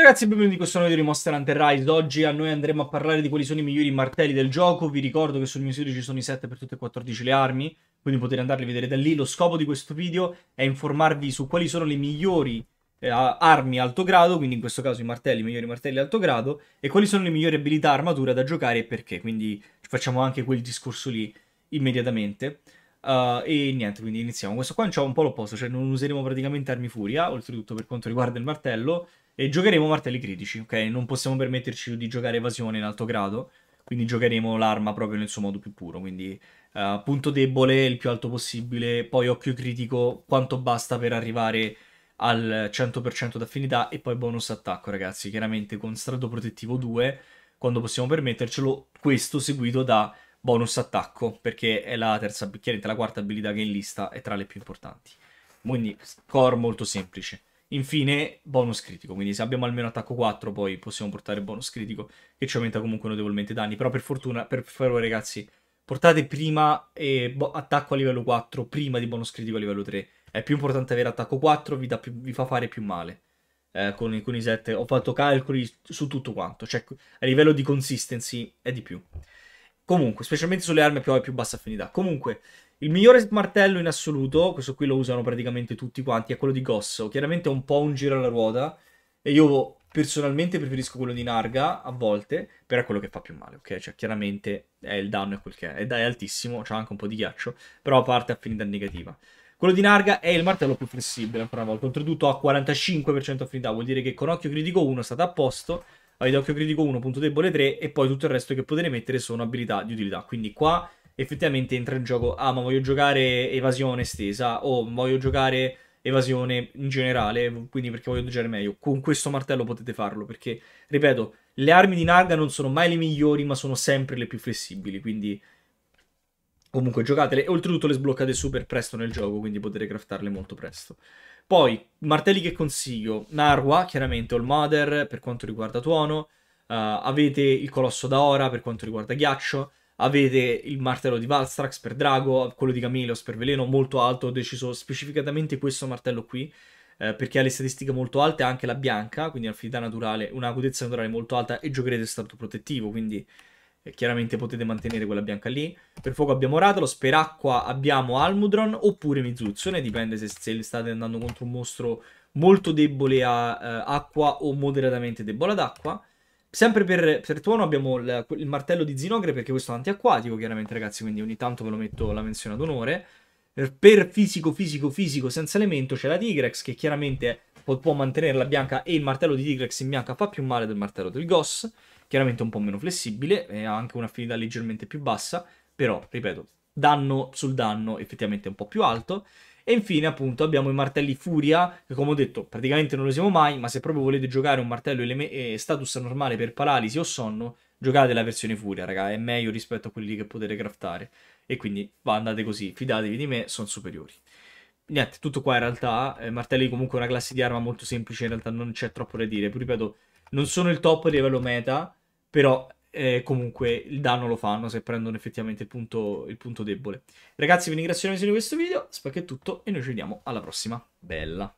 Ragazzi, benvenuti in questo nuovo video di Monster Hunter Rise. Oggi a noi andremo a parlare di quali sono i migliori martelli del gioco. Vi ricordo che sul mio sito ci sono i 7 per tutte e 14 le armi, quindi potete andarli a vedere da lì. Lo scopo di questo video è informarvi su quali sono le migliori eh, armi alto grado, quindi in questo caso i martelli, i migliori martelli alto grado, e quali sono le migliori abilità armatura da giocare e perché. Quindi facciamo anche quel discorso lì immediatamente. Uh, e niente, quindi iniziamo. Questo qua è un po' l'opposto, cioè non useremo praticamente armi furia, oltretutto per quanto riguarda il martello, e giocheremo martelli critici, ok? Non possiamo permetterci di giocare evasione in alto grado, quindi giocheremo l'arma proprio nel suo modo più puro, quindi uh, punto debole il più alto possibile, poi occhio critico quanto basta per arrivare al 100% d'affinità e poi bonus attacco, ragazzi, chiaramente con strato protettivo 2, quando possiamo permettercelo, questo seguito da bonus attacco, perché è la terza, chiaramente la quarta abilità che è in lista è tra le più importanti. Quindi core molto semplice. Infine bonus critico, quindi se abbiamo almeno attacco 4 poi possiamo portare bonus critico che ci aumenta comunque notevolmente i danni, però per fortuna, per favore ragazzi, portate prima eh, attacco a livello 4 prima di bonus critico a livello 3. È più importante avere attacco 4, vi, più, vi fa fare più male. Eh, con, con i 7 ho fatto calcoli su tutto quanto, cioè a livello di consistency è di più. Comunque, specialmente sulle armi che ho più bassa affinità. Comunque, il migliore martello in assoluto, questo qui lo usano praticamente tutti quanti, è quello di Gosso. Chiaramente è un po' un giro alla ruota. E io personalmente preferisco quello di Narga a volte, però è quello che fa più male, ok? Cioè, chiaramente è il danno è quel che è. È, è altissimo, c'ha anche un po' di ghiaccio, però a parte affinità negativa. Quello di Narga è il martello più flessibile, ancora una volta. Oltretutto ha 45% affinità, vuol dire che con occhio critico 1 è stato a posto avete occhio critico 1, punto debole 3 e poi tutto il resto che potete mettere sono abilità di utilità. Quindi qua effettivamente entra in gioco, ah ma voglio giocare evasione estesa o voglio giocare evasione in generale, quindi perché voglio giocare meglio. Con questo martello potete farlo perché, ripeto, le armi di Narga non sono mai le migliori ma sono sempre le più flessibili, quindi comunque giocatele e oltretutto le sbloccate super presto nel gioco, quindi potete craftarle molto presto. Poi, martelli che consiglio, Narwa, chiaramente, All Mother per quanto riguarda tuono, uh, avete il Colosso d'Aora per quanto riguarda ghiaccio, avete il martello di Valstrax per drago, quello di Camelos per veleno, molto alto, ho deciso specificatamente questo martello qui, eh, perché ha le statistiche molto alte, anche la bianca, quindi ha un'affinità naturale, una naturale molto alta e giocherete stato protettivo, quindi chiaramente potete mantenere quella bianca lì. Per fuoco abbiamo Ratalos, per acqua abbiamo Almudron oppure Mizuzzone, dipende se, se state andando contro un mostro molto debole a eh, acqua o moderatamente debole ad acqua. Sempre per, per tuono abbiamo il, il, martello di Zinogre perché questo è antiacquatico, chiaramente ragazzi, quindi ogni tanto ve lo metto la menzione ad onore. Per fisico, fisico, fisico senza elemento c'è la Tigrex che chiaramente può, può mantenere la bianca e il martello di Tigrex in bianca fa più male del martello del Goss chiaramente un po' meno flessibile e ha anche un'affinità leggermente più bassa, però, ripeto, danno sul danno effettivamente un po' più alto. E infine, appunto, abbiamo i martelli Furia, che come ho detto, praticamente non lo usiamo mai, ma se proprio volete giocare un martello eleme- eh, status normale per paralisi o sonno, giocate la versione Furia, raga, è meglio rispetto a quelli che potete craftare. E quindi va, andate così, fidatevi di me, sono superiori. Niente, tutto qua in realtà, eh, martelli comunque una classe di arma molto semplice, in realtà non c'è troppo da dire. Poi ripeto, non sono il top a livello meta, però eh, comunque il danno lo fanno se prendono effettivamente il punto, il punto debole. Ragazzi, vi ringrazio per aver visto questo video, spero che è tutto e noi ci vediamo alla prossima. Bella!